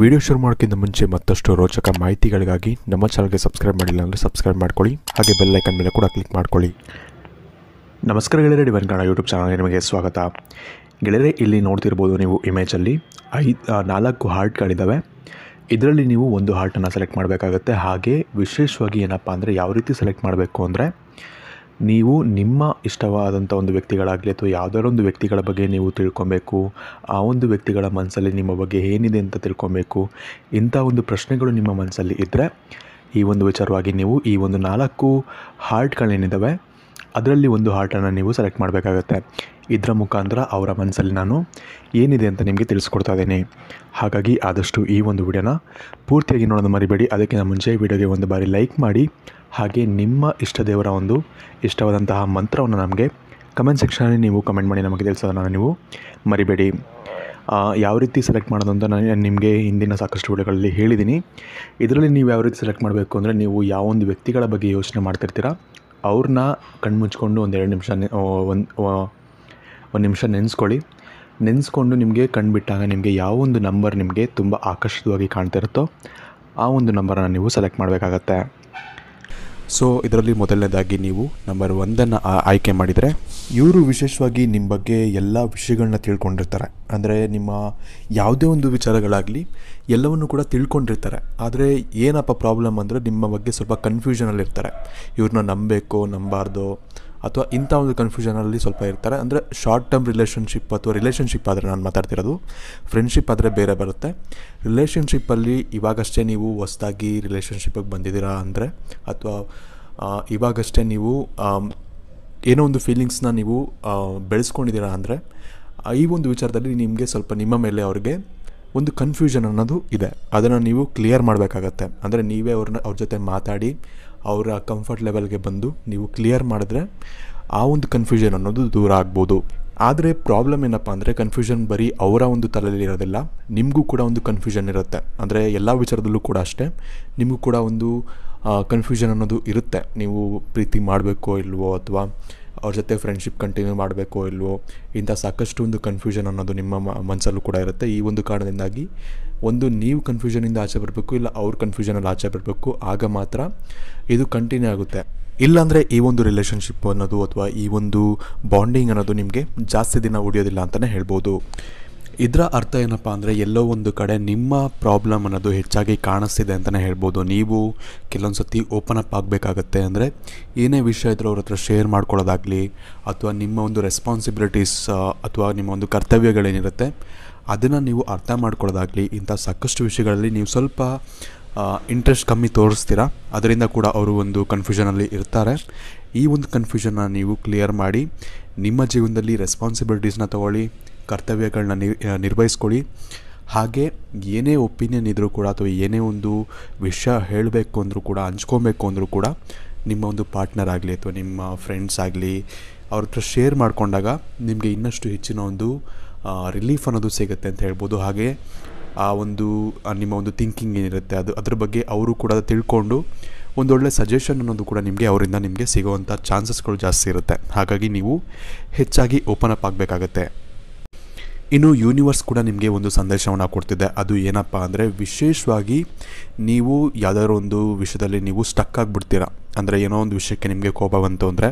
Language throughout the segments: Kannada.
ವಿಡಿಯೋ ಶುರು ಮಾಡೋಕ್ಕಿಂತ ಮುಂಚೆ ಮತ್ತಷ್ಟು ರೋಚಕ ಮಾಹಿತಿಗಳಿಗಾಗಿ ನಮ್ಮ ಚಾನಲ್ಗೆ ಸಬ್ಸ್ಕ್ರೈಬ್ ಮಾಡಿಲ್ಲ ಅಂದರೆ ಸಬ್ಸ್ಕ್ರೈಬ್ ಮಾಡ್ಕೊಳ್ಳಿ ಹಾಗೆ ಬೆಲ್ಲೈಕನ್ ಮೇಲೆ ಕೂಡ ಕ್ಲಿಕ್ ಮಾಡ್ಕೊಳ್ಳಿ ನಮಸ್ಕಾರ ಗೆಳೆಯರೆ ಡಿವನ್ ಕನ್ನಡ ಯೂಟ್ಯೂಬ್ ಚಾನಲ್ಗೆ ನಿಮಗೆ ಸ್ವಾಗತ ಗೆಳೆಯರೆ ಇಲ್ಲಿ ನೋಡ್ತಿರ್ಬೋದು ನೀವು ಇಮೇಜಲ್ಲಿ ಐದು ನಾಲ್ಕು ಹಾರ್ಟ್ಗಳಿದ್ದಾವೆ ಇದರಲ್ಲಿ ನೀವು ಒಂದು ಹಾರ್ಟನ್ನು ಸೆಲೆಕ್ಟ್ ಮಾಡಬೇಕಾಗತ್ತೆ ಹಾಗೆ ವಿಶೇಷವಾಗಿ ಏನಪ್ಪ ಅಂದರೆ ಯಾವ ರೀತಿ ಸೆಲೆಕ್ಟ್ ಮಾಡಬೇಕು ಅಂದರೆ ನೀವು ನಿಮ್ಮ ಇಷ್ಟವಾದಂಥ ಒಂದು ವ್ಯಕ್ತಿಗಳಾಗಲಿ ಅಥವಾ ಯಾವುದಾರೊಂದು ವ್ಯಕ್ತಿಗಳ ಬಗ್ಗೆ ನೀವು ತಿಳ್ಕೊಬೇಕು ಆ ಒಂದು ವ್ಯಕ್ತಿಗಳ ಮನಸ್ಸಲ್ಲಿ ನಿಮ್ಮ ಬಗ್ಗೆ ಏನಿದೆ ಅಂತ ತಿಳ್ಕೊಬೇಕು ಇಂಥ ಒಂದು ಪ್ರಶ್ನೆಗಳು ನಿಮ್ಮ ಮನಸ್ಸಲ್ಲಿ ಇದ್ದರೆ ಈ ಒಂದು ವಿಚಾರವಾಗಿ ನೀವು ಈ ಒಂದು ನಾಲ್ಕು ಹಾರ್ಟ್ಗಳೇನಿದ್ದಾವೆ ಅದರಲ್ಲಿ ಒಂದು ಹಾರ್ಟನ್ನು ನೀವು ಸೆಲೆಕ್ಟ್ ಮಾಡಬೇಕಾಗತ್ತೆ ಇದರ ಮುಖಾಂತರ ಅವರ ಮನಸ್ಸಲ್ಲಿ ನಾನು ಏನಿದೆ ಅಂತ ನಿಮಗೆ ತಿಳಿಸ್ಕೊಡ್ತಾ ಇದ್ದೇನೆ ಹಾಗಾಗಿ ಆದಷ್ಟು ಈ ಒಂದು ವಿಡಿಯೋನ ಪೂರ್ತಿಯಾಗಿ ನೋಡೋದು ಮರಿಬೇಡಿ ಅದಕ್ಕಿಂತ ಮುಂಚೆ ವಿಡಿಯೋಗೆ ಒಂದು ಬಾರಿ ಲೈಕ್ ಮಾಡಿ ಹಾಗೆ ನಿಮ್ಮ ಇಷ್ಟ ದೇವರ ಒಂದು ಇಷ್ಟವಾದಂತಹ ಮಂತ್ರವನ್ನು ನಮಗೆ ಕಮೆಂಟ್ ಸೆಕ್ಷನಲ್ಲಿ ನೀವು ಕಮೆಂಟ್ ಮಾಡಿ ನಮಗೆ ತಿಳಿಸೋದನ್ನು ನೀವು ಮರಿಬೇಡಿ ಯಾವ ರೀತಿ ಸೆಲೆಕ್ಟ್ ಮಾಡೋದು ಅಂತ ನಾನು ನಿಮಗೆ ಹಿಂದಿನ ಸಾಕಷ್ಟು ವಿಡಿಯೋಗಳಲ್ಲಿ ಹೇಳಿದ್ದೀನಿ ಇದರಲ್ಲಿ ನೀವು ಯಾವ ರೀತಿ ಸೆಲೆಕ್ಟ್ ಮಾಡಬೇಕು ಅಂದರೆ ನೀವು ಯಾವೊಂದು ವ್ಯಕ್ತಿಗಳ ಬಗ್ಗೆ ಯೋಚನೆ ಮಾಡ್ತಿರ್ತೀರ ಅವ್ರನ್ನ ಕಣ್ಮುಚ್ಕೊಂಡು ಒಂದು ಎರಡು ನಿಮಿಷ ಒಂದು ಒಂದು ನಿಮಿಷ ನೆನೆಸ್ಕೊಳ್ಳಿ ನೆನೆಸ್ಕೊಂಡು ನಿಮಗೆ ಕಂಡುಬಿಟ್ಟಾಗ ನಿಮಗೆ ಯಾವೊಂದು ನಂಬರ್ ನಿಮಗೆ ತುಂಬ ಆಕರ್ಷಿತವಾಗಿ ಕಾಣ್ತಿರುತ್ತೋ ಆ ಒಂದು ನಂಬರನ್ನು ನೀವು ಸೆಲೆಕ್ಟ್ ಮಾಡಬೇಕಾಗತ್ತೆ ಸೊ ಇದರಲ್ಲಿ ಮೊದಲನೇದಾಗಿ ನೀವು ನಂಬರ್ ಒಂದನ್ನು ಆಯ್ಕೆ ಮಾಡಿದರೆ ಇವರು ವಿಶೇಷವಾಗಿ ನಿಮ್ಮ ಬಗ್ಗೆ ಎಲ್ಲ ವಿಷಯಗಳನ್ನ ತಿಳ್ಕೊಂಡಿರ್ತಾರೆ ಅಂದರೆ ನಿಮ್ಮ ಯಾವುದೇ ಒಂದು ವಿಚಾರಗಳಾಗಲಿ ಎಲ್ಲವನ್ನು ಕೂಡ ತಿಳ್ಕೊಂಡಿರ್ತಾರೆ ಆದರೆ ಏನಪ್ಪ ಪ್ರಾಬ್ಲಮ್ ಅಂದರೆ ನಿಮ್ಮ ಬಗ್ಗೆ ಸ್ವಲ್ಪ ಕನ್ಫ್ಯೂಷನಲ್ಲಿರ್ತಾರೆ ಇವ್ರನ್ನ ನಂಬಬೇಕೋ ನಂಬಾರ್ದೋ ಅಥವಾ ಇಂಥ ಒಂದು ಕನ್ಫ್ಯೂಷನಲ್ಲಿ ಸ್ವಲ್ಪ ಇರ್ತಾರೆ ಅಂದರೆ ಶಾರ್ಟ್ ಟರ್ಮ್ ರಿಲೇಷನ್ಶಿಪ್ ಅಥವಾ ರಿಲೇಷನ್ಶಿಪ್ ಆದರೆ ನಾನು ಮಾತಾಡ್ತಿರೋದು ಫ್ರೆಂಡ್ಶಿಪ್ ಆದರೆ ಬೇರೆ ಬರುತ್ತೆ ರಿಲೇಷನ್ಶಿಪ್ಪಲ್ಲಿ ಇವಾಗಷ್ಟೇ ನೀವು ಹೊಸದಾಗಿ ರಿಲೇಷನ್ಶಿಪ್ಪಿಗೆ ಬಂದಿದ್ದೀರಾ ಅಂದರೆ ಅಥವಾ ಇವಾಗಷ್ಟೇ ನೀವು ಏನೋ ಒಂದು ಫೀಲಿಂಗ್ಸ್ನ ನೀವು ಬೆಳೆಸ್ಕೊಂಡಿದ್ದೀರಾ ಅಂದರೆ ಈ ಒಂದು ವಿಚಾರದಲ್ಲಿ ನಿಮಗೆ ಸ್ವಲ್ಪ ನಿಮ್ಮ ಮೇಲೆ ಅವ್ರಿಗೆ ಒಂದು ಕನ್ಫ್ಯೂಷನ್ ಅನ್ನೋದು ಇದೆ ಅದನ್ನು ನೀವು ಕ್ಲಿಯರ್ ಮಾಡಬೇಕಾಗತ್ತೆ ಅಂದರೆ ನೀವೇ ಅವ್ರನ್ನ ಅವ್ರ ಜೊತೆ ಮಾತಾಡಿ ಅವರ ಕಂಫರ್ಟ್ ಲೆವೆಲ್ಗೆ ಬಂದು ನೀವು ಕ್ಲಿಯರ್ ಮಾಡಿದ್ರೆ ಆ ಒಂದು ಕನ್ಫ್ಯೂಷನ್ ಅನ್ನೋದು ದೂರ ಆಗ್ಬೋದು ಆದರೆ ಪ್ರಾಬ್ಲಮ್ ಏನಪ್ಪ ಅಂದರೆ ಕನ್ಫ್ಯೂಷನ್ ಬರೀ ಅವರ ಒಂದು ತಲೆಯಲ್ಲಿ ಇರೋದಿಲ್ಲ ನಿಮಗೂ ಕೂಡ ಒಂದು ಕನ್ಫ್ಯೂಷನ್ ಇರುತ್ತೆ ಅಂದರೆ ಎಲ್ಲ ವಿಚಾರದಲ್ಲೂ ಕೂಡ ಅಷ್ಟೇ ನಿಮಗೂ ಕೂಡ ಒಂದು ಕನ್ಫ್ಯೂಷನ್ ಅನ್ನೋದು ಇರುತ್ತೆ ನೀವು ಪ್ರೀತಿ ಮಾಡಬೇಕೋ ಇಲ್ವೋ ಅಥವಾ ಅವ್ರ ಜೊತೆ ಫ್ರೆಂಡ್ಶಿಪ್ ಕಂಟಿನ್ಯೂ ಮಾಡಬೇಕೋ ಇಲ್ವೋ ಇಂಥ ಸಾಕಷ್ಟು ಒಂದು ಕನ್ಫ್ಯೂಷನ್ ಅನ್ನೋದು ನಿಮ್ಮ ಮನಸ್ಸಲ್ಲೂ ಕೂಡ ಇರುತ್ತೆ ಈ ಒಂದು ಕಾರಣದಿಂದಾಗಿ ಒಂದು ನೀವು ಕನ್ಫ್ಯೂಷನಿಂದ ಆಚೆ ಬರಬೇಕು ಇಲ್ಲ ಅವ್ರ ಕನ್ಫ್ಯೂಷನಲ್ಲಿ ಆಚೆ ಬರಬೇಕು ಆಗ ಮಾತ್ರ ಇದು ಕಂಟಿನ್ಯೂ ಆಗುತ್ತೆ ಇಲ್ಲಾಂದರೆ ಈ ಒಂದು ರಿಲೇಷನ್ಶಿಪ್ ಅನ್ನೋದು ಅಥವಾ ಈ ಒಂದು ಬಾಂಡಿಂಗ್ ಅನ್ನೋದು ನಿಮಗೆ ಜಾಸ್ತಿ ದಿನ ಉಳಿಯೋದಿಲ್ಲ ಅಂತಲೇ ಹೇಳ್ಬೋದು ಇದರ ಅರ್ಥ ಏನಪ್ಪ ಅಂದರೆ ಎಲ್ಲೋ ಒಂದು ಕಡೆ ನಿಮ್ಮ ಪ್ರಾಬ್ಲಮ್ ಅನ್ನೋದು ಹೆಚ್ಚಾಗಿ ಕಾಣಿಸ್ತಿದೆ ಅಂತಲೇ ಹೇಳ್ಬೋದು ನೀವು ಕೆಲವೊಂದು ಸತಿ ಓಪನ್ ಅಪ್ ಆಗಬೇಕಾಗತ್ತೆ ಅಂದರೆ ಏನೇ ವಿಷಯ ಇದ್ರೂ ಅವ್ರ ಹತ್ರ ಶೇರ್ ಮಾಡ್ಕೊಳ್ಳೋದಾಗಲಿ ಅಥವಾ ನಿಮ್ಮ ಒಂದು ರೆಸ್ಪಾನ್ಸಿಬಿಲಿಟೀಸ್ ಅಥವಾ ನಿಮ್ಮ ಒಂದು ಕರ್ತವ್ಯಗಳೇನಿರುತ್ತೆ ಅದನ್ನು ನೀವು ಅರ್ಥ ಮಾಡ್ಕೊಳ್ಳೋದಾಗಲಿ ಇಂಥ ಸಾಕಷ್ಟು ವಿಷಯಗಳಲ್ಲಿ ನೀವು ಸ್ವಲ್ಪ ಇಂಟ್ರೆಸ್ಟ್ ಕಮ್ಮಿ ತೋರಿಸ್ತೀರಾ ಅದರಿಂದ ಕೂಡ ಅವರು ಒಂದು ಕನ್ಫ್ಯೂಷನಲ್ಲಿ ಇರ್ತಾರೆ ಈ ಒಂದು ಕನ್ಫ್ಯೂಷನ್ನ ನೀವು ಕ್ಲಿಯರ್ ಮಾಡಿ ನಿಮ್ಮ ಜೀವನದಲ್ಲಿ ರೆಸ್ಪಾನ್ಸಿಬಿಲಿಟೀಸ್ನ ತಗೊಳ್ಳಿ ಕರ್ತವ್ಯಗಳನ್ನ ನಿರ್ವಹಿಸ್ಕೊಳ್ಳಿ ಹಾಗೆ ಏನೇ ಒಪಿನಿಯನ್ ಇದ್ದರೂ ಕೂಡ ಅಥವಾ ಏನೇ ಒಂದು ವಿಷಯ ಹೇಳಬೇಕು ಅಂದರೂ ಕೂಡ ಹಂಚ್ಕೊಬೇಕು ಅಂದರೂ ಕೂಡ ನಿಮ್ಮ ಒಂದು ಪಾರ್ಟ್ನರ್ ಆಗಲಿ ಅಥವಾ ನಿಮ್ಮ ಫ್ರೆಂಡ್ಸ್ ಆಗಲಿ ಅವ್ರ ಹತ್ರ ಶೇರ್ ಮಾಡಿಕೊಂಡಾಗ ನಿಮಗೆ ಇನ್ನಷ್ಟು ಹೆಚ್ಚಿನ ಒಂದು ರಿಲೀಫ್ ಅನ್ನೋದು ಸಿಗುತ್ತೆ ಅಂತ ಹೇಳ್ಬೋದು ಹಾಗೆ ಆ ಒಂದು ನಿಮ್ಮ ಒಂದು ಥಿಂಕಿಂಗ್ ಏನಿರುತ್ತೆ ಅದು ಅದ್ರ ಬಗ್ಗೆ ಅವರು ಕೂಡ ತಿಳ್ಕೊಂಡು ಒಂದೊಳ್ಳೆ ಸಜೆಷನ್ ಅನ್ನೋದು ಕೂಡ ನಿಮಗೆ ಅವರಿಂದ ನಿಮಗೆ ಸಿಗೋವಂಥ ಚಾನ್ಸಸ್ಗಳು ಜಾಸ್ತಿ ಇರುತ್ತೆ ಹಾಗಾಗಿ ನೀವು ಹೆಚ್ಚಾಗಿ ಓಪನ್ ಅಪ್ ಆಗಬೇಕಾಗತ್ತೆ ಇನ್ನು ಯೂನಿವರ್ಸ್ ಕೂಡ ನಿಮಗೆ ಒಂದು ಸಂದೇಶವನ್ನು ಕೊಡ್ತಿದೆ ಅದು ಏನಪ್ಪ ಅಂದರೆ ವಿಶೇಷವಾಗಿ ನೀವು ಯಾವುದಾದ್ರು ಒಂದು ವಿಷಯದಲ್ಲಿ ನೀವು ಸ್ಟಕ್ ಆಗಿಬಿಡ್ತೀರ ಅಂದರೆ ಏನೋ ಒಂದು ವಿಷಯಕ್ಕೆ ನಿಮಗೆ ಕೋಪ ಬಂತು ಅಂದರೆ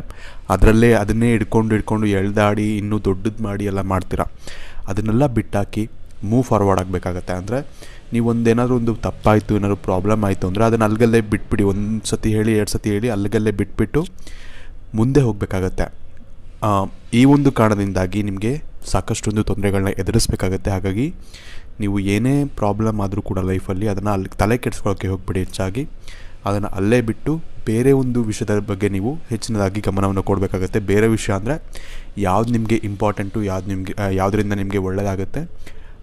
ಅದರಲ್ಲೇ ಅದನ್ನೇ ಹಿಡ್ಕೊಂಡು ಹಿಡ್ಕೊಂಡು ಎಳ್ದಾಡಿ ಇನ್ನೂ ದೊಡ್ಡದು ಮಾಡಿ ಎಲ್ಲ ಮಾಡ್ತೀರಾ ಅದನ್ನೆಲ್ಲ ಬಿಟ್ಟಾಕಿ ಮೂವ್ ಫಾರ್ವರ್ಡ್ ಆಗಬೇಕಾಗತ್ತೆ ಅಂದರೆ ನೀವೊಂದು ಏನಾದರೂ ಒಂದು ತಪ್ಪಾಯಿತು ಏನಾದರೂ ಪ್ರಾಬ್ಲಮ್ ಆಯಿತು ಅಂದರೆ ಅದನ್ನು ಅಲ್ಲಿಗಲ್ಲೇ ಬಿಟ್ಬಿಡಿ ಒಂದು ಸತಿ ಹೇಳಿ ಎರಡು ಸತಿ ಹೇಳಿ ಅಲ್ಲಿಗಲ್ಲೇ ಬಿಟ್ಬಿಟ್ಟು ಮುಂದೆ ಹೋಗಬೇಕಾಗತ್ತೆ ಈ ಒಂದು ಕಾರಣದಿಂದಾಗಿ ನಿಮಗೆ ಸಾಕಷ್ಟೊಂದು ತೊಂದರೆಗಳನ್ನ ಎದುರಿಸಬೇಕಾಗತ್ತೆ ಹಾಗಾಗಿ ನೀವು ಏನೇ ಪ್ರಾಬ್ಲಮ್ ಆದರೂ ಕೂಡ ಲೈಫಲ್ಲಿ ಅದನ್ನು ಅಲ್ಲಿ ತಲೆ ಕೆಡಿಸ್ಕೊಳ್ಳೋಕ್ಕೆ ಹೋಗ್ಬಿಡಿ ಹೆಚ್ಚಾಗಿ ಅದನ್ನು ಅಲ್ಲೇ ಬಿಟ್ಟು ಬೇರೆ ಒಂದು ವಿಷಯದ ಬಗ್ಗೆ ನೀವು ಹೆಚ್ಚಿನದಾಗಿ ಗಮನವನ್ನು ಕೊಡಬೇಕಾಗತ್ತೆ ಬೇರೆ ವಿಷಯ ಅಂದರೆ ಯಾವ್ದು ನಿಮಗೆ ಇಂಪಾರ್ಟೆಂಟು ಯಾವ್ದು ನಿಮಗೆ ಯಾವುದರಿಂದ ನಿಮಗೆ ಒಳ್ಳೆಯದಾಗುತ್ತೆ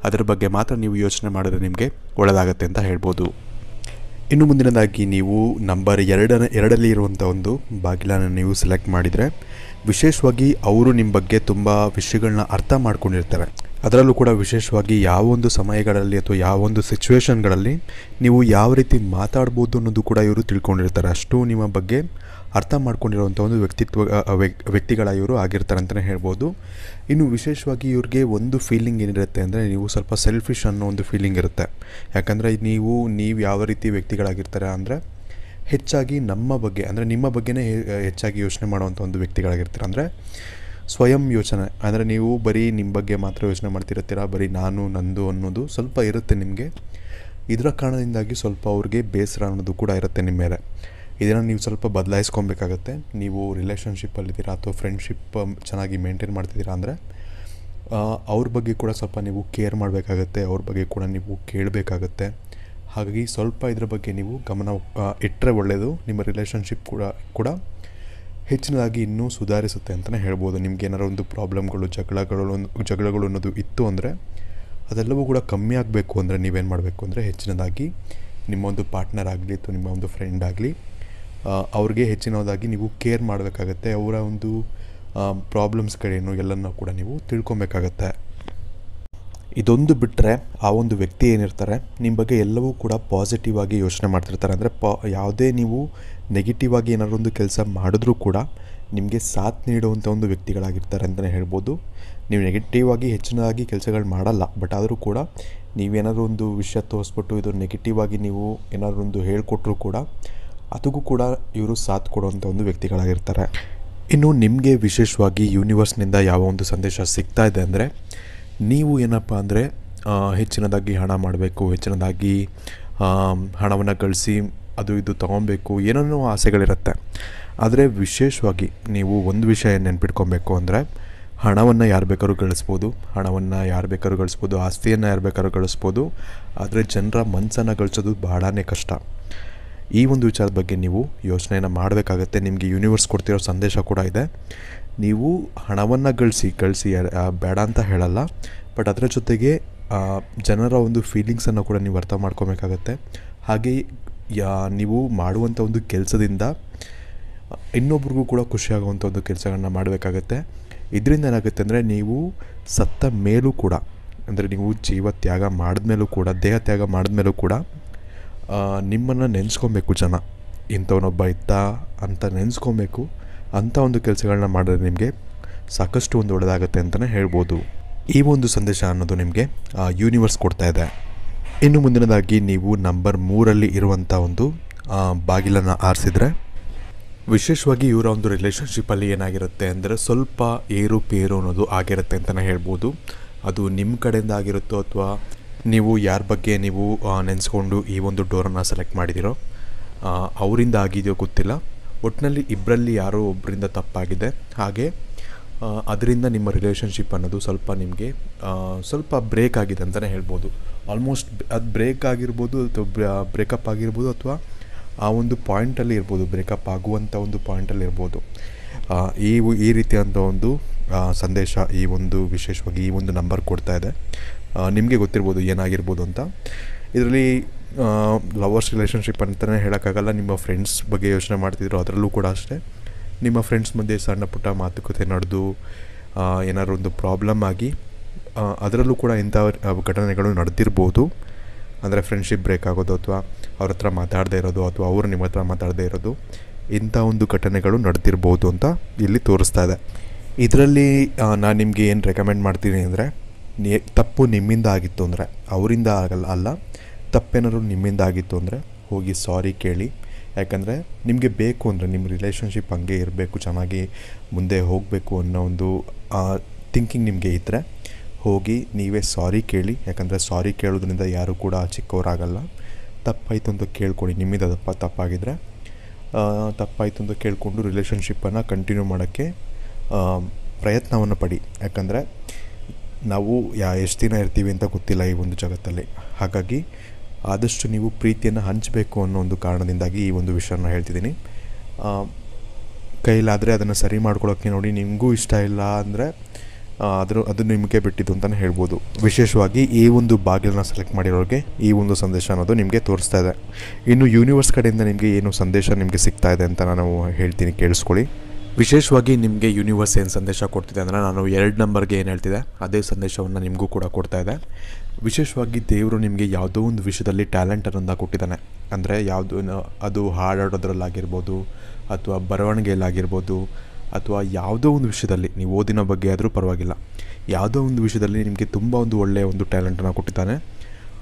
ಅದರ ಬಗ್ಗೆ ಮಾತ್ರ ನೀವು ಯೋಚನೆ ಮಾಡಿದ್ರೆ ನಿಮಗೆ ಒಳ್ಳೆಯದಾಗತ್ತೆ ಅಂತ ಹೇಳ್ಬೋದು ಇನ್ನು ಮುಂದಿನದಾಗಿ ನೀವು ನಂಬರ್ ಎರಡನ ಎರಡಲ್ಲಿ ಇರುವಂಥ ಒಂದು ಬಾಗಿಲನ್ನು ನೀವು ಸೆಲೆಕ್ಟ್ ಮಾಡಿದರೆ ವಿಶೇಷವಾಗಿ ಅವರು ನಿಮ್ಮ ಬಗ್ಗೆ ತುಂಬ ವಿಷಯಗಳನ್ನ ಅರ್ಥ ಮಾಡ್ಕೊಂಡಿರ್ತಾರೆ ಅದರಲ್ಲೂ ಕೂಡ ವಿಶೇಷವಾಗಿ ಯಾವೊಂದು ಸಮಯಗಳಲ್ಲಿ ಅಥವಾ ಯಾವ ಒಂದು ಸಿಚುವೇಶನ್ಗಳಲ್ಲಿ ನೀವು ಯಾವ ರೀತಿ ಮಾತಾಡ್ಬೋದು ಅನ್ನೋದು ಕೂಡ ಇವರು ತಿಳ್ಕೊಂಡಿರ್ತಾರೆ ಅಷ್ಟು ನಿಮ್ಮ ಬಗ್ಗೆ ಅರ್ಥ ಮಾಡ್ಕೊಂಡಿರುವಂಥ ಒಂದು ವ್ಯಕ್ತಿತ್ವ ವ್ಯಕ್ತಿಗಳ ಇವರು ಆಗಿರ್ತಾರೆ ಅಂತಲೇ ಹೇಳ್ಬೋದು ಇನ್ನು ವಿಶೇಷವಾಗಿ ಇವ್ರಿಗೆ ಒಂದು ಫೀಲಿಂಗ್ ಏನಿರುತ್ತೆ ಅಂದರೆ ನೀವು ಸ್ವಲ್ಪ ಸೆಲ್ಫಿಶ್ ಅನ್ನೋ ಒಂದು ಫೀಲಿಂಗ್ ಇರುತ್ತೆ ಯಾಕಂದರೆ ನೀವು ನೀವು ಯಾವ ರೀತಿ ವ್ಯಕ್ತಿಗಳಾಗಿರ್ತಾರೆ ಅಂದರೆ ಹೆಚ್ಚಾಗಿ ನಮ್ಮ ಬಗ್ಗೆ ಅಂದರೆ ನಿಮ್ಮ ಬಗ್ಗೆನೇ ಹೆಚ್ಚಾಗಿ ಯೋಚನೆ ಮಾಡುವಂಥ ಒಂದು ವ್ಯಕ್ತಿಗಳಾಗಿರ್ತಾರೆ ಅಂದರೆ ಸ್ವಯಂ ಯೋಚನೆ ಅಂದರೆ ನೀವು ಬರೀ ನಿಮ್ಮ ಬಗ್ಗೆ ಮಾತ್ರ ಯೋಚನೆ ಮಾಡ್ತಿರ್ತೀರ ಬರೀ ನಾನು ನಂದು ಅನ್ನೋದು ಸ್ವಲ್ಪ ಇರುತ್ತೆ ನಿಮಗೆ ಇದರ ಕಾರಣದಿಂದಾಗಿ ಸ್ವಲ್ಪ ಅವ್ರಿಗೆ ಬೇಸರ ಅನ್ನೋದು ಕೂಡ ಇರುತ್ತೆ ನಿಮ್ಮ ಮೇಲೆ ಇದನ್ನು ನೀವು ಸ್ವಲ್ಪ ಬದಲಾಯಿಸ್ಕೊಬೇಕಾಗತ್ತೆ ನೀವು ರಿಲೇಷನ್ಶಿಪ್ಪಲ್ಲಿದ್ದೀರಾ ಅಥವಾ ಫ್ರೆಂಡ್ಶಿಪ್ ಚೆನ್ನಾಗಿ ಮೇಂಟೈನ್ ಮಾಡ್ತಿದ್ದೀರಾ ಅಂದರೆ ಅವ್ರ ಬಗ್ಗೆ ಕೂಡ ಸ್ವಲ್ಪ ನೀವು ಕೇರ್ ಮಾಡಬೇಕಾಗತ್ತೆ ಅವ್ರ ಬಗ್ಗೆ ಕೂಡ ನೀವು ಕೇಳಬೇಕಾಗತ್ತೆ ಹಾಗಾಗಿ ಸ್ವಲ್ಪ ಇದರ ಬಗ್ಗೆ ನೀವು ಗಮನ ಇಟ್ಟರೆ ಒಳ್ಳೆಯದು ನಿಮ್ಮ ರಿಲೇಷನ್ಶಿಪ್ ಕೂಡ ಕೂಡ ಹೆಚ್ಚಿನದಾಗಿ ಇನ್ನೂ ಸುಧಾರಿಸುತ್ತೆ ಅಂತಲೇ ಹೇಳ್ಬೋದು ನಿಮ್ಗೆ ಏನಾರು ಒಂದು ಪ್ರಾಬ್ಲಮ್ಗಳು ಜಗಳಗಳು ಜಗಳಗಳು ಅನ್ನೋದು ಇತ್ತು ಅಂದರೆ ಅದೆಲ್ಲವೂ ಕೂಡ ಕಮ್ಮಿ ಆಗಬೇಕು ಅಂದರೆ ನೀವೇನು ಮಾಡಬೇಕು ಅಂದರೆ ಹೆಚ್ಚಿನದಾಗಿ ನಿಮ್ಮ ಒಂದು ಪಾರ್ಟ್ನರ್ ಆಗಲಿ ಅಥವಾ ನಿಮ್ಮ ಒಂದು ಫ್ರೆಂಡ್ ಆಗಲಿ ಅವ್ರಿಗೆ ಹೆಚ್ಚಿನದಾಗಿ ನೀವು ಕೇರ್ ಮಾಡಬೇಕಾಗತ್ತೆ ಅವರ ಒಂದು ಪ್ರಾಬ್ಲಮ್ಸ್ ಕಡೆಯನ್ನು ಎಲ್ಲನೂ ಕೂಡ ನೀವು ತಿಳ್ಕೊಬೇಕಾಗತ್ತೆ ಇದೊಂದು ಬಿಟ್ಟರೆ ಆ ಒಂದು ವ್ಯಕ್ತಿ ಏನಿರ್ತಾರೆ ನಿಮ್ಮ ಬಗ್ಗೆ ಎಲ್ಲವೂ ಕೂಡ ಪಾಸಿಟಿವ್ ಆಗಿ ಯೋಚನೆ ಮಾಡ್ತಿರ್ತಾರೆ ಅಂದರೆ ಪಾ ಯಾವುದೇ ನೀವು ನೆಗೆಟಿವ್ ಆಗಿ ಏನಾದ್ರು ಒಂದು ಕೆಲಸ ಮಾಡಿದ್ರೂ ಕೂಡ ನಿಮಗೆ ಸಾಥ್ ನೀಡುವಂಥ ಒಂದು ವ್ಯಕ್ತಿಗಳಾಗಿರ್ತಾರೆ ಅಂತಲೇ ಹೇಳ್ಬೋದು ನೀವು ನೆಗೆಟಿವ್ ಆಗಿ ಹೆಚ್ಚಿನದಾಗಿ ಕೆಲಸಗಳು ಮಾಡಲ್ಲ ಬಟ್ ಆದರೂ ಕೂಡ ನೀವೇನಾದರೂ ಒಂದು ವಿಷಯ ತೋರಿಸ್ಬಿಟ್ಟು ಇದು ನೆಗೆಟಿವ್ ಆಗಿ ನೀವು ಏನಾದರೂ ಒಂದು ಹೇಳಿಕೊಟ್ರೂ ಕೂಡ ಅದಕ್ಕೂ ಕೂಡ ಇವರು ಸಾಥ್ ಕೊಡುವಂಥ ಒಂದು ವ್ಯಕ್ತಿಗಳಾಗಿರ್ತಾರೆ ಇನ್ನು ನಿಮಗೆ ವಿಶೇಷವಾಗಿ ಯೂನಿವರ್ಸ್ನಿಂದ ಯಾವ ಒಂದು ಸಂದೇಶ ಸಿಗ್ತಾ ಇದೆ ಅಂದರೆ ನೀವು ಏನಪ್ಪ ಅಂದರೆ ಹೆಚ್ಚಿನದಾಗಿ ಹಣ ಮಾಡಬೇಕು ಹೆಚ್ಚಿನದಾಗಿ ಹಣವನ್ನು ಗಳಿಸಿ ಅದು ಇದು ತೊಗೊಬೇಕು ಏನೇನೋ ಆಸೆಗಳಿರುತ್ತೆ ಆದರೆ ವಿಶೇಷವಾಗಿ ನೀವು ಒಂದು ವಿಷಯ ನೆನ್ಪಿಟ್ಕೊಬೇಕು ಅಂದರೆ ಹಣವನ್ನು ಯಾರು ಬೇಕಾದ್ರೂ ಗಳಿಸ್ಬೋದು ಹಣವನ್ನು ಯಾರು ಬೇಕಾದ್ರೂ ಗಳಿಸ್ಬೋದು ಆಸ್ತಿಯನ್ನು ಯಾರು ಬೇಕಾದ್ರೂ ಗಳಿಸ್ಬೋದು ಆದರೆ ಜನರ ಮನಸ್ಸನ್ನು ಗಳಿಸೋದು ಬಹಳನೇ ಕಷ್ಟ ಈ ಒಂದು ವಿಚಾರದ ಬಗ್ಗೆ ನೀವು ಯೋಚನೆಯನ್ನು ಮಾಡಬೇಕಾಗತ್ತೆ ನಿಮಗೆ ಯೂನಿವರ್ಸ್ ಕೊಡ್ತಿರೋ ಸಂದೇಶ ಕೂಡ ಇದೆ ನೀವು ಹಣವನ್ನು ಗಳಿಸಿ ಗಳಿಸಿ ಬೇಡ ಅಂತ ಹೇಳಲ್ಲ ಬಟ್ ಅದರ ಜೊತೆಗೆ ಜನರ ಒಂದು ಫೀಲಿಂಗ್ಸನ್ನು ಕೂಡ ನೀವು ಅರ್ಥ ಮಾಡ್ಕೋಬೇಕಾಗತ್ತೆ ಹಾಗೆ ಯಾ ನೀವು ಮಾಡುವಂಥ ಒಂದು ಕೆಲಸದಿಂದ ಇನ್ನೊಬ್ರಿಗೂ ಕೂಡ ಖುಷಿಯಾಗುವಂಥ ಒಂದು ಕೆಲಸಗಳನ್ನ ಮಾಡಬೇಕಾಗತ್ತೆ ಇದರಿಂದ ಏನಾಗುತ್ತೆ ಅಂದರೆ ನೀವು ಸತ್ತ ಮೇಲೂ ಕೂಡ ಅಂದರೆ ನೀವು ಜೀವ ತ್ಯಾಗ ಮಾಡಿದ್ಮೇಲೂ ಕೂಡ ದೇಹ ತ್ಯಾಗ ಮಾಡಿದ್ಮೇಲೂ ಕೂಡ ನಿಮ್ಮನ್ನು ನೆನೆಸ್ಕೊಬೇಕು ಜನ ಇಂಥವನೊಬ್ಬ ಇತ್ತ ಅಂತ ನೆನೆಸ್ಕೊಬೇಕು ಅಂಥ ಒಂದು ಕೆಲಸಗಳನ್ನ ಮಾಡಿದ್ರೆ ನಿಮಗೆ ಸಾಕಷ್ಟು ಒಂದು ಒಳ್ಳೆಯದಾಗುತ್ತೆ ಅಂತಲೇ ಹೇಳ್ಬೋದು ಈ ಒಂದು ಸಂದೇಶ ಅನ್ನೋದು ನಿಮಗೆ ಯೂನಿವರ್ಸ್ ಕೊಡ್ತಾ ಇದೆ ಇನ್ನು ಮುಂದಿನದಾಗಿ ನೀವು ನಂಬರ್ ಮೂರಲ್ಲಿ ಇರುವಂಥ ಒಂದು ಬಾಗಿಲನ್ನು ಆರಿಸಿದರೆ ವಿಶೇಷವಾಗಿ ಇವರ ಒಂದು ರಿಲೇಷನ್ಶಿಪ್ಪಲ್ಲಿ ಏನಾಗಿರುತ್ತೆ ಅಂದರೆ ಸ್ವಲ್ಪ ಏರುಪೇರು ಅನ್ನೋದು ಆಗಿರುತ್ತೆ ಅಂತಲೇ ಹೇಳ್ಬೋದು ಅದು ನಿಮ್ಮ ಕಡೆಯಿಂದ ಆಗಿರುತ್ತೋ ಅಥವಾ ನೀವು ಯಾರ ಬಗ್ಗೆ ನೀವು ನೆನೆಸ್ಕೊಂಡು ಈ ಒಂದು ಡೋರನ್ನು ಸೆಲೆಕ್ಟ್ ಮಾಡಿದಿರೋ ಅವರಿಂದ ಆಗಿದೆಯೋ ಗೊತ್ತಿಲ್ಲ ಒಟ್ಟಿನಲ್ಲಿ ಇಬ್ಬರಲ್ಲಿ ಯಾರೋ ಒಬ್ಬರಿಂದ ತಪ್ಪಾಗಿದೆ ಹಾಗೆ ಅದರಿಂದ ನಿಮ್ಮ ರಿಲೇಷನ್ಶಿಪ್ ಅನ್ನೋದು ಸ್ವಲ್ಪ ನಿಮಗೆ ಸ್ವಲ್ಪ ಬ್ರೇಕ್ ಆಗಿದೆ ಅಂತಲೇ ಹೇಳ್ಬೋದು ಆಲ್ಮೋಸ್ಟ್ ಅದು ಬ್ರೇಕ್ ಆಗಿರ್ಬೋದು ಅಥವಾ ಬ್ರೇಕಪ್ ಆಗಿರ್ಬೋದು ಅಥವಾ ಆ ಒಂದು ಪಾಯಿಂಟಲ್ಲಿ ಇರ್ಬೋದು ಬ್ರೇಕಪ್ ಆಗುವಂಥ ಒಂದು ಪಾಯಿಂಟಲ್ಲಿ ಇರ್ಬೋದು ಈ ಈ ರೀತಿಯಾದಂಥ ಒಂದು ಸಂದೇಶ ಈ ಒಂದು ವಿಶೇಷವಾಗಿ ಈ ಒಂದು ನಂಬರ್ ಕೊಡ್ತಾ ಇದೆ ನಿಮಗೆ ಗೊತ್ತಿರ್ಬೋದು ಏನಾಗಿರ್ಬೋದು ಅಂತ ಇದರಲ್ಲಿ ಲವರ್ಸ್ ರಿಲೇಷನ್ಶಿಪ್ ಅಂತಲೇ ಹೇಳೋಕ್ಕಾಗಲ್ಲ ನಿಮ್ಮ ಫ್ರೆಂಡ್ಸ್ ಬಗ್ಗೆ ಯೋಚನೆ ಮಾಡ್ತಿದ್ರು ಅದರಲ್ಲೂ ಕೂಡ ಅಷ್ಟೇ ನಿಮ್ಮ ಫ್ರೆಂಡ್ಸ್ ಮುಂದೆ ಸಣ್ಣ ಪುಟ್ಟ ಮಾತುಕತೆ ನಡೆದು ಏನಾದ್ರು ಒಂದು ಪ್ರಾಬ್ಲಮ್ ಆಗಿ ಅದರಲ್ಲೂ ಕೂಡ ಇಂಥ ಘಟನೆಗಳು ನಡೆದಿರ್ಬೋದು ಅಂದರೆ ಫ್ರೆಂಡ್ಶಿಪ್ ಬ್ರೇಕ್ ಆಗೋದು ಅಥವಾ ಅವ್ರ ಹತ್ರ ಮಾತಾಡದೇ ಇರೋದು ಅಥವಾ ಅವರು ನಿಮ್ಮ ಹತ್ರ ಮಾತಾಡದೇ ಇರೋದು ಇಂಥ ಒಂದು ಘಟನೆಗಳು ನಡೆದಿರ್ಬೋದು ಅಂತ ಇಲ್ಲಿ ತೋರಿಸ್ತಾ ಇದೆ ಇದರಲ್ಲಿ ನಾನು ನಿಮಗೆ ಏನು ರೆಕಮೆಂಡ್ ಮಾಡ್ತೀನಿ ಅಂದರೆ ತಪ್ಪು ನಿಮ್ಮಿಂದ ಆಗಿತ್ತು ಅಂದರೆ ಅವರಿಂದ ಆಗಲ್ಲ ಅಲ್ಲ ತಪ್ಪೇನಾದ್ರು ನಿಮ್ಮಿಂದ ಆಗಿತ್ತು ಅಂದರೆ ಹೋಗಿ ಸಾರಿ ಕೇಳಿ ಯಾಕಂದರೆ ನಿಮಗೆ ಬೇಕು ಅಂದರೆ ನಿಮ್ಮ ರಿಲೇಷನ್ಶಿಪ್ ಹಂಗೆ ಇರಬೇಕು ಚೆನ್ನಾಗಿ ಮುಂದೆ ಹೋಗಬೇಕು ಅನ್ನೋ ಒಂದು ಥಿಂಕಿಂಗ್ ನಿಮಗೆ ಇದ್ದರೆ ಹೋಗಿ ನೀವೇ ಸಾರಿ ಕೇಳಿ ಯಾಕಂದರೆ ಸಾರಿ ಕೇಳೋದ್ರಿಂದ ಯಾರೂ ಕೂಡ ಚಿಕ್ಕವರಾಗಲ್ಲ ತಪ್ಪಾಯ್ತು ಅಂತ ಕೇಳ್ಕೊಳ್ಳಿ ನಿಮ್ಮಿಂದ ತಪ್ಪ ತಪ್ಪಾಗಿದ್ದರೆ ತಪ್ಪಾಯಿತು ಅಂತ ಕೇಳಿಕೊಂಡು ರಿಲೇಷನ್ಶಿಪ್ಪನ್ನು ಕಂಟಿನ್ಯೂ ಮಾಡೋಕ್ಕೆ ಪ್ರಯತ್ನವನ್ನು ಪಡಿ ಯಾಕಂದರೆ ನಾವು ಯಾ ಎಷ್ಟು ದಿನ ಇರ್ತೀವಿ ಅಂತ ಗೊತ್ತಿಲ್ಲ ಈ ಒಂದು ಜಗತ್ತಲ್ಲಿ ಹಾಗಾಗಿ ಆದಷ್ಟು ನೀವು ಪ್ರೀತಿಯನ್ನು ಹಂಚಬೇಕು ಅನ್ನೋ ಒಂದು ಕಾರಣದಿಂದಾಗಿ ಈ ಒಂದು ವಿಷಯನ ಹೇಳ್ತಿದ್ದೀನಿ ಕೈಲಾದರೆ ಅದನ್ನು ಸರಿ ಮಾಡ್ಕೊಳ್ಳೋಕ್ಕೆ ನೋಡಿ ನಿಮಗೂ ಇಷ್ಟ ಇಲ್ಲ ಅಂದರೆ ಅದ್ರ ಅದು ನಿಮಗೆ ಬಿಟ್ಟಿದ್ದು ಅಂತಲೇ ಹೇಳ್ಬೋದು ವಿಶೇಷವಾಗಿ ಈ ಒಂದು ಬಾಗಿಲನ್ನ ಸೆಲೆಕ್ಟ್ ಮಾಡಿರೋರಿಗೆ ಈ ಒಂದು ಸಂದೇಶ ಅನ್ನೋದು ನಿಮಗೆ ತೋರಿಸ್ತಾ ಇದೆ ಇನ್ನು ಯೂನಿವರ್ಸ್ ಕಡೆಯಿಂದ ನಿಮಗೆ ಏನು ಸಂದೇಶ ನಿಮಗೆ ಸಿಗ್ತಾ ಇದೆ ಅಂತ ನಾನು ಹೇಳ್ತೀನಿ ಕೇಳಿಸ್ಕೊಳ್ಳಿ ವಿಶೇಷವಾಗಿ ನಿಮಗೆ ಯೂನಿವರ್ಸ್ ಏನು ಸಂದೇಶ ಕೊಡ್ತಿದೆ ಅಂದರೆ ನಾನು ಎರಡು ನಂಬರ್ಗೆ ಏನು ಹೇಳ್ತಿದೆ ಅದೇ ಸಂದೇಶವನ್ನು ನಿಮಗೂ ಕೂಡ ಕೊಡ್ತಾ ಇದೆ ವಿಶೇಷವಾಗಿ ದೇವರು ನಿಮಗೆ ಯಾವುದೋ ಒಂದು ವಿಷಯದಲ್ಲಿ ಟ್ಯಾಲೆಂಟ್ ಅನ್ನೋದನ್ನ ಕೊಟ್ಟಿದ್ದಾನೆ ಅಂದರೆ ಯಾವುದು ಅದು ಹಾಡಾಡೋದ್ರಲ್ಲಾಗಿರ್ಬೋದು ಅಥವಾ ಬರವಣಿಗೆಯಲ್ಲಾಗಿರ್ಬೋದು ಅಥವಾ ಯಾವುದೋ ಒಂದು ವಿಷಯದಲ್ಲಿ ನೀವು ಓದಿನ ಬಗ್ಗೆ ಆದರೂ ಪರವಾಗಿಲ್ಲ ಯಾವುದೋ ಒಂದು ವಿಷಯದಲ್ಲಿ ನಿಮಗೆ ತುಂಬ ಒಂದು ಒಳ್ಳೆಯ ಒಂದು ಟ್ಯಾಲೆಂಟನ್ನು ಕೊಟ್ಟಿದ್ದಾನೆ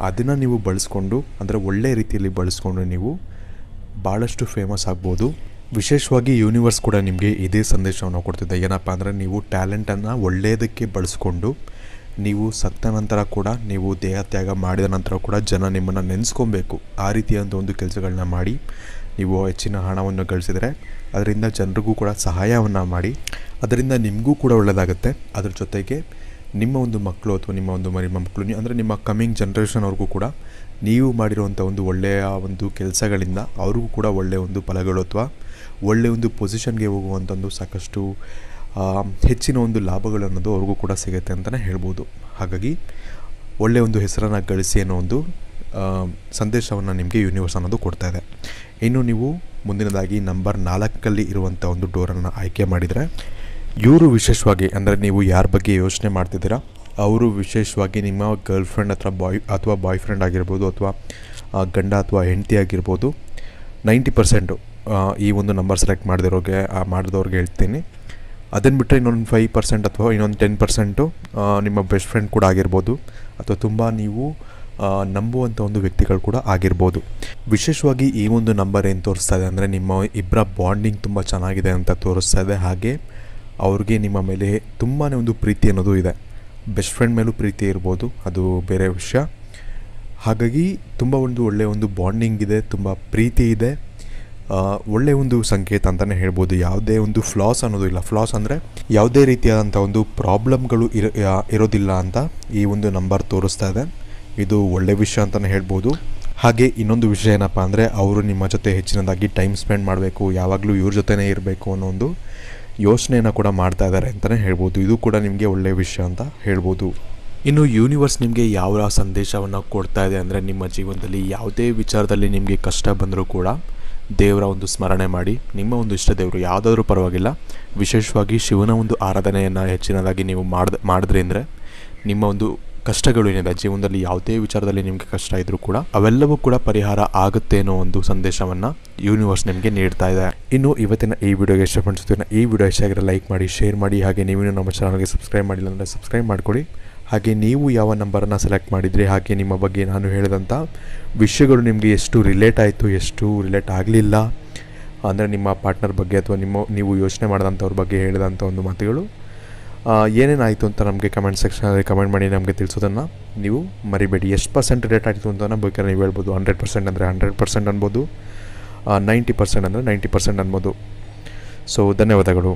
ಅದನ್ನು ನೀವು ಬಳಸ್ಕೊಂಡು ಅಂದರೆ ಒಳ್ಳೆಯ ರೀತಿಯಲ್ಲಿ ಬಳಸ್ಕೊಂಡು ನೀವು ಭಾಳಷ್ಟು ಫೇಮಸ್ ಆಗ್ಬೋದು ವಿಶೇಷವಾಗಿ ಯೂನಿವರ್ಸ್ ಕೂಡ ನಿಮಗೆ ಇದೇ ಸಂದೇಶವನ್ನು ಕೊಡ್ತಿದ್ದೆ ಏನಪ್ಪ ಅಂದರೆ ನೀವು ಟ್ಯಾಲೆಂಟನ್ನು ಒಳ್ಳೆಯದಕ್ಕೆ ಬಳಸ್ಕೊಂಡು ನೀವು ಸತ್ತ ನಂತರ ಕೂಡ ನೀವು ದೇಹ ತ್ಯಾಗ ಮಾಡಿದ ನಂತರ ಕೂಡ ಜನ ನಿಮ್ಮನ್ನು ನೆನೆಸ್ಕೊಬೇಕು ಆ ರೀತಿಯಾದಂಥ ಒಂದು ಕೆಲಸಗಳನ್ನ ಮಾಡಿ ನೀವು ಹೆಚ್ಚಿನ ಹಣವನ್ನು ಗಳಿಸಿದರೆ ಅದರಿಂದ ಜನರಿಗೂ ಕೂಡ ಸಹಾಯವನ್ನು ಮಾಡಿ ಅದರಿಂದ ನಿಮಗೂ ಕೂಡ ಒಳ್ಳೆಯದಾಗುತ್ತೆ ಅದ್ರ ಜೊತೆಗೆ ನಿಮ್ಮ ಒಂದು ಮಕ್ಕಳು ಅಥವಾ ನಿಮ್ಮ ಒಂದು ಮರಿ ಮಕ್ಕಳು ಅಂದರೆ ನಿಮ್ಮ ಕಮ್ಮಿಂಗ್ ಜನ್ರೇಷನ್ ಅವ್ರಿಗೂ ಕೂಡ ನೀವು ಮಾಡಿರುವಂಥ ಒಂದು ಒಳ್ಳೆಯ ಒಂದು ಕೆಲಸಗಳಿಂದ ಅವ್ರಿಗೂ ಕೂಡ ಒಳ್ಳೆಯ ಒಂದು ಫಲಗಳು ಅಥವಾ ಒಳ್ಳೆಯ ಒಂದು ಪೊಸಿಷನ್ಗೆ ಹೋಗುವಂಥದ್ದು ಸಾಕಷ್ಟು ಹೆಚ್ಚಿನ ಒಂದು ಲಾಭಗಳನ್ನೋದು ಅವ್ರಿಗೂ ಕೂಡ ಸಿಗುತ್ತೆ ಅಂತಲೇ ಹೇಳ್ಬೋದು ಹಾಗಾಗಿ ಒಳ್ಳೆಯ ಒಂದು ಹೆಸರನ್ನು ಗಳಿಸಿ ಅನ್ನೋ ಒಂದು ಸಂದೇಶವನ್ನು ನಿಮಗೆ ಯೂನಿವರ್ಸ್ ಅನ್ನೋದು ಕೊಡ್ತಾ ಇದೆ ಇನ್ನು ನೀವು ಮುಂದಿನದಾಗಿ ನಂಬರ್ ನಾಲ್ಕಲ್ಲಿ ಇರುವಂಥ ಒಂದು ಡೋರನ್ನು ಆಯ್ಕೆ ಮಾಡಿದರೆ ಇವರು ವಿಶೇಷವಾಗಿ ಅಂದರೆ ನೀವು ಯಾರ ಬಗ್ಗೆ ಯೋಚನೆ ಮಾಡ್ತಿದ್ದೀರಾ ಅವರು ವಿಶೇಷವಾಗಿ ನಿಮ್ಮ ಗರ್ಲ್ ಫ್ರೆಂಡ್ ಅಥವಾ ಬಾಯ್ ಅಥವಾ ಬಾಯ್ ಫ್ರೆಂಡ್ ಆಗಿರ್ಬೋದು ಅಥವಾ ಗಂಡ ಅಥವಾ ಹೆಂಡತಿ ಆಗಿರ್ಬೋದು ನೈಂಟಿ ಪರ್ಸೆಂಟು ಈ ಒಂದು ನಂಬರ್ ಸೆಲೆಕ್ಟ್ ಮಾಡಿದಿರೋಗೆ ಮಾಡಿದವ್ರಿಗೆ ಹೇಳ್ತೀನಿ ಅದನ್ನು ಬಿಟ್ಟರೆ ಇನ್ನೊಂದು ಫೈವ್ ಪರ್ಸೆಂಟ್ ಅಥವಾ ಇನ್ನೊಂದು ಟೆನ್ ಪರ್ಸೆಂಟು ನಿಮ್ಮ ಬೆಸ್ಟ್ ಫ್ರೆಂಡ್ ಕೂಡ ಆಗಿರ್ಬೋದು ಅಥವಾ ತುಂಬ ನೀವು ನಂಬುವಂಥ ಒಂದು ವ್ಯಕ್ತಿಗಳು ಕೂಡ ಆಗಿರ್ಬೋದು ವಿಶೇಷವಾಗಿ ಈ ಒಂದು ನಂಬರ್ ಏನು ತೋರಿಸ್ತಾ ಇದೆ ಅಂದರೆ ನಿಮ್ಮ ಇಬ್ಬರ ಬಾಂಡಿಂಗ್ ತುಂಬ ಚೆನ್ನಾಗಿದೆ ಅಂತ ತೋರಿಸ್ತಾ ಇದೆ ಹಾಗೆ ಅವ್ರಿಗೆ ನಿಮ್ಮ ಮೇಲೆ ತುಂಬಾ ಒಂದು ಪ್ರೀತಿ ಅನ್ನೋದು ಇದೆ ಬೆಸ್ಟ್ ಫ್ರೆಂಡ್ ಮೇಲೂ ಪ್ರೀತಿ ಇರ್ಬೋದು ಅದು ಬೇರೆ ವಿಷಯ ಹಾಗಾಗಿ ತುಂಬ ಒಂದು ಒಳ್ಳೆಯ ಒಂದು ಬಾಂಡಿಂಗ್ ಇದೆ ತುಂಬ ಪ್ರೀತಿ ಇದೆ ಒಳ್ಳೆಯ ಒಂದು ಸಂಕೇತ ಅಂತಲೇ ಹೇಳ್ಬೋದು ಯಾವುದೇ ಒಂದು ಫ್ಲಾಸ್ ಅನ್ನೋದು ಇಲ್ಲ ಫ್ಲಾಸ್ ಅಂದರೆ ಯಾವುದೇ ರೀತಿಯಾದಂಥ ಒಂದು ಪ್ರಾಬ್ಲಮ್ಗಳು ಇರೋ ಇರೋದಿಲ್ಲ ಅಂತ ಈ ಒಂದು ನಂಬರ್ ತೋರಿಸ್ತಾ ಇದೆ ಇದು ಒಳ್ಳೆಯ ವಿಷಯ ಅಂತಲೇ ಹೇಳ್ಬೋದು ಹಾಗೆ ಇನ್ನೊಂದು ವಿಷಯ ಏನಪ್ಪ ಅಂದರೆ ಅವರು ನಿಮ್ಮ ಜೊತೆ ಹೆಚ್ಚಿನದಾಗಿ ಟೈಮ್ ಸ್ಪೆಂಡ್ ಮಾಡಬೇಕು ಯಾವಾಗಲೂ ಇವ್ರ ಜೊತೆನೇ ಇರಬೇಕು ಅನ್ನೋ ಒಂದು ಯೋಚನೆಯನ್ನು ಕೂಡ ಮಾಡ್ತಾ ಇದ್ದಾರೆ ಅಂತಲೇ ಹೇಳ್ಬೋದು ಇದು ಕೂಡ ನಿಮಗೆ ಒಳ್ಳೆಯ ವಿಷಯ ಅಂತ ಹೇಳ್ಬೋದು ಇನ್ನು ಯೂನಿವರ್ಸ್ ನಿಮಗೆ ಯಾವ ಸಂದೇಶವನ್ನು ಕೊಡ್ತಾ ಇದೆ ಅಂದರೆ ನಿಮ್ಮ ಜೀವನದಲ್ಲಿ ಯಾವುದೇ ವಿಚಾರದಲ್ಲಿ ನಿಮಗೆ ಕಷ್ಟ ಬಂದರೂ ಕೂಡ ದೇವರ ಒಂದು ಸ್ಮರಣೆ ಮಾಡಿ ನಿಮ್ಮ ಒಂದು ಇಷ್ಟ ದೇವರು ಯಾವುದಾದ್ರೂ ಪರವಾಗಿಲ್ಲ ವಿಶೇಷವಾಗಿ ಶಿವನ ಒಂದು ಆರಾಧನೆಯನ್ನು ಹೆಚ್ಚಿನದಾಗಿ ನೀವು ಮಾಡ್ದ ಮಾಡಿದ್ರೆ ಅಂದರೆ ನಿಮ್ಮ ಒಂದು ಕಷ್ಟಗಳು ಏನಿದೆ ಜೀವನದಲ್ಲಿ ಯಾವುದೇ ವಿಚಾರದಲ್ಲಿ ನಿಮಗೆ ಕಷ್ಟ ಇದ್ದರೂ ಕೂಡ ಅವೆಲ್ಲವೂ ಕೂಡ ಪರಿಹಾರ ಆಗುತ್ತೆ ಅನ್ನೋ ಒಂದು ಸಂದೇಶವನ್ನು ಯೂನಿವರ್ಸ್ ನಿಮಗೆ ನೀಡ್ತಾ ಇದೆ ಇನ್ನು ಇವತ್ತಿನ ಈ ವಿಡಿಯೋಗೆ ಇಷ್ಟಪಡಿಸುತ್ತೇನೆ ಈ ವಿಡಿಯೋ ಇಷ್ಟ ಆಗಿರೋ ಲೈಕ್ ಮಾಡಿ ಶೇರ್ ಮಾಡಿ ಹಾಗೆ ನೀವೇನು ನಮ್ಮ ಚಾನಲ್ಗೆ ಸಬ್ಸ್ಕ್ರೈಬ್ ಮಾಡಿಲ್ಲ ಅಂದರೆ ಸಬ್ಸ್ಕ್ರೈಬ್ ಮಾಡಿಕೊಡಿ ಹಾಗೆ ನೀವು ಯಾವ ನಂಬರನ್ನು ಸೆಲೆಕ್ಟ್ ಮಾಡಿದರೆ ಹಾಗೆ ನಿಮ್ಮ ಬಗ್ಗೆ ನಾನು ಹೇಳಿದಂಥ ವಿಷಯಗಳು ನಿಮಗೆ ಎಷ್ಟು ರಿಲೇಟ್ ಆಯಿತು ಎಷ್ಟು ರಿಲೇಟ್ ಆಗಲಿಲ್ಲ ಅಂದರೆ ನಿಮ್ಮ ಪಾರ್ಟ್ನರ್ ಬಗ್ಗೆ ಅಥವಾ ನಿಮ್ಮ ನೀವು ಯೋಚನೆ ಮಾಡಿದಂಥವ್ರ ಬಗ್ಗೆ ಹೇಳಿದಂಥ ಒಂದು ಮಾತುಗಳು ಏನೇನಾಯಿತು ಅಂತ ನಮಗೆ ಕಮೆಂಟ್ ಸೆಕ್ಷನಲ್ಲಿ ಕಮೆಂಟ್ ಮಾಡಿ ನಮಗೆ ತಿಳಿಸೋದನ್ನು ನೀವು ಮರಿಬೇಡಿ ಎಷ್ಟು ಪರ್ಸೆಂಟ್ ರೇಟ್ ಆಯಿತು ಅಂತ ಬೇಕಾದ್ರೆ ನೀವು ಹೇಳ್ಬೋದು ಹಂಡ್ರೆಡ್ ಪರ್ಸೆಂಟ್ ಅಂದರೆ ಹಂಡ್ರೆಡ್ ಪರ್ಸೆಂಟ್ ಅನ್ಬೋದು ನೈಂಟಿ ಪರ್ಸೆಂಟ್ ಅಂದರೆ ನೈಂಟಿ ಪರ್ಸೆಂಟ್ ಅನ್ಬೋದು ಸೊ ಧನ್ಯವಾದಗಳು